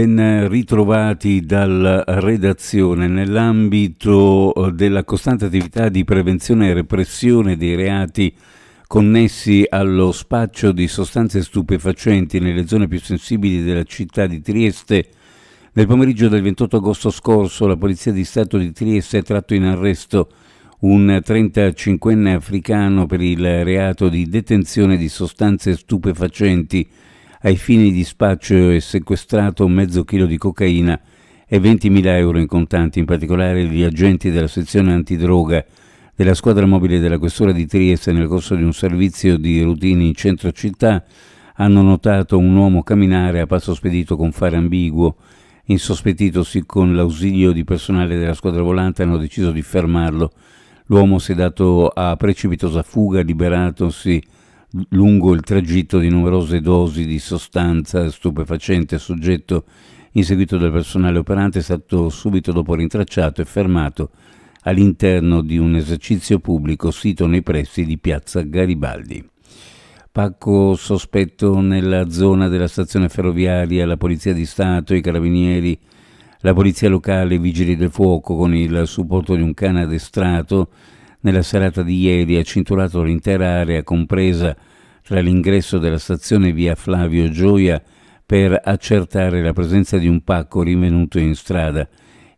Ben ritrovati dalla redazione nell'ambito eh, della costante attività di prevenzione e repressione dei reati connessi allo spaccio di sostanze stupefacenti nelle zone più sensibili della città di Trieste. Nel pomeriggio del 28 agosto scorso la Polizia di Stato di Trieste ha tratto in arresto un 35enne africano per il reato di detenzione di sostanze stupefacenti ai fini di spaccio e sequestrato mezzo chilo di cocaina e 20.000 euro in contanti, in particolare gli agenti della sezione antidroga della squadra mobile della questura di Trieste nel corso di un servizio di routine in centro città hanno notato un uomo camminare a passo spedito con fare ambiguo. Insospettitosi con l'ausilio di personale della squadra volante hanno deciso di fermarlo. L'uomo si è dato a precipitosa fuga, liberatosi lungo il tragitto di numerose dosi di sostanza stupefacente soggetto inseguito dal personale operante è stato subito dopo rintracciato e fermato all'interno di un esercizio pubblico sito nei pressi di piazza Garibaldi. Pacco sospetto nella zona della stazione ferroviaria, la Polizia di Stato, i carabinieri, la Polizia locale, i vigili del fuoco con il supporto di un cane addestrato nella serata di ieri ha cinturato l'intera area compresa tra l'ingresso della stazione via Flavio Gioia per accertare la presenza di un pacco rinvenuto in strada.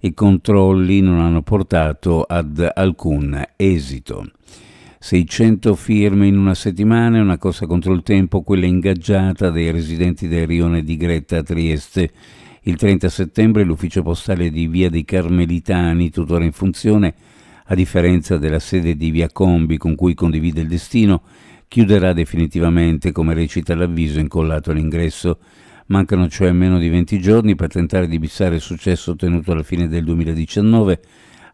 I controlli non hanno portato ad alcun esito. 600 firme in una settimana è una corsa contro il tempo, quella ingaggiata dai residenti del rione di Gretta a Trieste. Il 30 settembre l'ufficio postale di Via dei Carmelitani, tuttora in funzione, a differenza della sede di Via Combi con cui condivide il destino, chiuderà definitivamente, come recita l'avviso incollato all'ingresso. Mancano cioè meno di 20 giorni per tentare di bissare il successo ottenuto alla fine del 2019,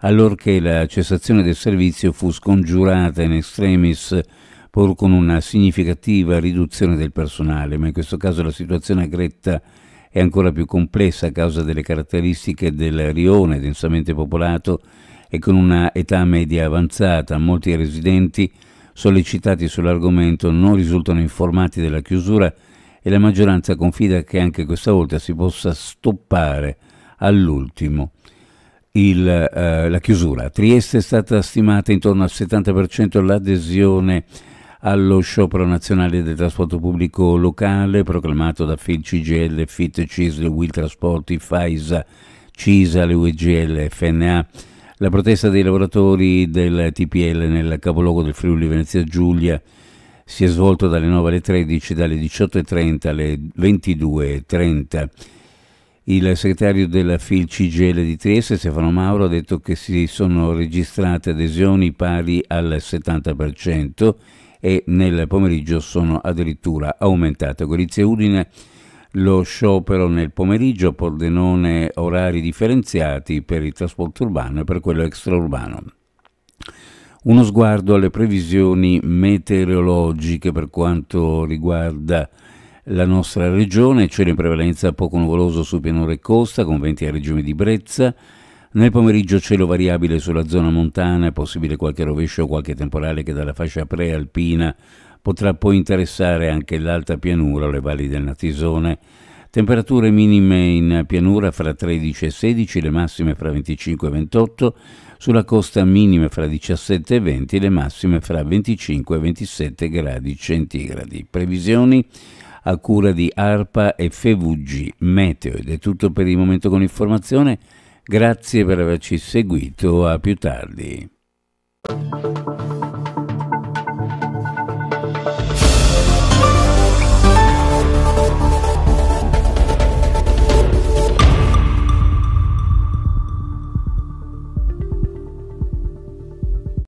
allorché la cessazione del servizio fu scongiurata in extremis pur con una significativa riduzione del personale, ma in questo caso la situazione a Gretta è ancora più complessa a causa delle caratteristiche del rione densamente popolato e con una età media avanzata, molti residenti sollecitati sull'argomento non risultano informati della chiusura e la maggioranza confida che anche questa volta si possa stoppare all'ultimo il, eh, la chiusura. A Trieste è stata stimata intorno al 70% l'adesione allo sciopero nazionale del trasporto pubblico locale proclamato da FIL, CGL, FIT, CISL, Will Trasporti, FAISA, CISA, UEGL, FNA la protesta dei lavoratori del TPL nel capoluogo del Friuli Venezia Giulia si è svolta dalle 9 alle 13, dalle 18.30 alle 22.30. Il segretario della FIL CGL di Trieste, Stefano Mauro, ha detto che si sono registrate adesioni pari al 70% e nel pomeriggio sono addirittura aumentate. Gorizia Udine lo sciopero nel pomeriggio, Pordenone orari differenziati per il trasporto urbano e per quello extraurbano. Uno sguardo alle previsioni meteorologiche per quanto riguarda la nostra regione, cielo in prevalenza poco nuvoloso su pianura e costa con venti a regime di brezza, nel pomeriggio cielo variabile sulla zona montana, è possibile qualche rovescio o qualche temporale che dalla fascia prealpina potrà poi interessare anche l'alta pianura, le valli del Natisone, Temperature minime in pianura fra 13 e 16, le massime fra 25 e 28, sulla costa minime fra 17 e 20, le massime fra 25 e 27 gradi centigradi. Previsioni a cura di ARPA e FVG Meteo ed è tutto per il momento con informazione. Grazie per averci seguito, a più tardi.